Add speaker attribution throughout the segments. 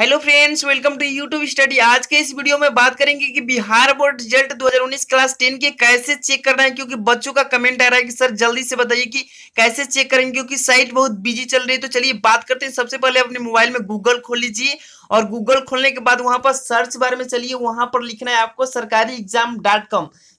Speaker 1: hello friends welcome to YouTube study आज के इस वीडियो में बात करेंगे कि बिहार बोर्ड रिजल्ट 2019 क्लास 10 के कैसे चेक करना है क्योंकि बच्चों का कमेंट आ रहा है कि सर जल्दी से बताइए कि कैसे चेक करेंगे क्योंकि साइट बहुत बिजी चल रही है तो चलिए बात करते हैं सबसे पहले अपने मोबाइल में गूगल खोल लीजिए और गूगल खोलने के बाद वहां पर सर्च बार में चलिए वहां पर लिखना है आपको सरकारी एग्जाम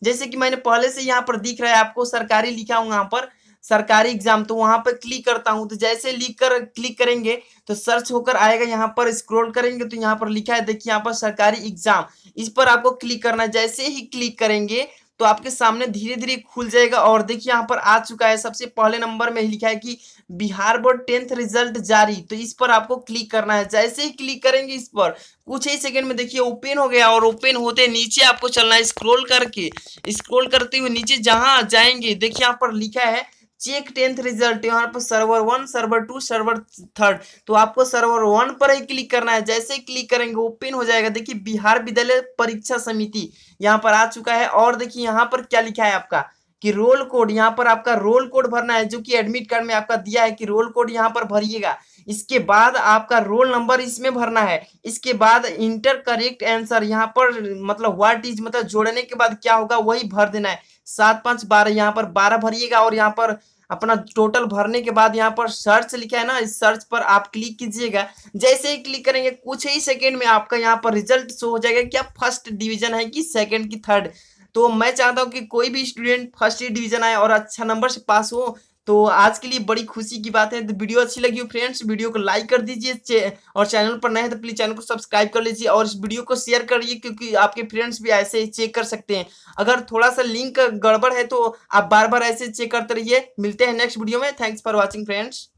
Speaker 1: जैसे कि मैंने पहले से यहाँ पर दिख रहा है आपको सरकारी लिखा हूँ पर सरकारी एग्जाम तो वहां पर क्लिक करता हूं तो जैसे लिख कर क्लिक करेंगे तो सर्च होकर आएगा यहाँ पर स्क्रॉल करेंगे तो यहाँ पर लिखा है देखिए यहाँ पर सरकारी एग्जाम इस पर आपको क्लिक करना है जैसे ही क्लिक करेंगे तो आपके सामने धीरे धीरे खुल जाएगा और देखिए यहाँ पर आ चुका है सबसे पहले नंबर में लिखा है कि बिहार बोर्ड टेंथ रिजल्ट जारी तो इस पर आपको क्लिक करना है जैसे ही क्लिक करेंगे इस पर कुछ ही सेकंड में देखिए ओपन हो गया और ओपन होते नीचे आपको चलना है स्क्रोल करके स्क्रोल करते हुए नीचे जहाँ जाएंगे देखिए यहाँ पर लिखा है चेक टेंथ रिजल्ट यहाँ पर server one server two server third तो आपको सर्वर वन पर ही क्लिक करना है जैसे क्लिक करेंगे ओपन हो जाएगा देखिए बिहार विद्यालय परीक्षा समिति यहाँ पर आ चुका है और देखिए यहाँ पर क्या लिखा है आपका कि रोल कोड यहाँ पर आपका रोल कोड भरना है जो कि एडमिट कार्ड में आपका दिया है कि रोल कोड यहाँ पर भरिएगा इसके बाद आपका रोल नंबर इसमें भरना है इसके बाद इंटर करेक्ट आंसर यहाँ पर मतलब व्हाट इज मतलब जोड़ने के बाद क्या होगा वही भर देना है सात पाँच बारह यहाँ पर बारह भरिएगा और यहाँ पर अपना टोटल भरने के बाद यहाँ पर सर्च लिखा है ना इस सर्च पर आप क्लिक कीजिएगा जैसे ही क्लिक करेंगे कुछ ही सेकेंड में आपका यहाँ पर रिजल्ट शो हो जाएगा क्या फर्स्ट डिवीजन है कि सेकेंड की थर्ड तो मैं चाहता हूँ कि कोई भी स्टूडेंट फर्स्ट डिवीजन आए और अच्छा नंबर से पास हो तो आज के लिए बड़ी खुशी की बात है तो वीडियो अच्छी लगी हो फ्रेंड्स वीडियो को लाइक कर दीजिए और चैनल पर नए हैं तो प्लीज चैनल को सब्सक्राइब कर लीजिए और इस वीडियो को शेयर करिए क्योंकि आपके फ्रेंड्स भी ऐसे ही चेक कर सकते हैं अगर थोड़ा सा लिंक गड़बड़ है तो आप बार बार ऐसे चेक करते रहिए मिलते हैं नेक्स्ट वीडियो में थैंक्स फॉर वॉचिंग फ्रेंड्स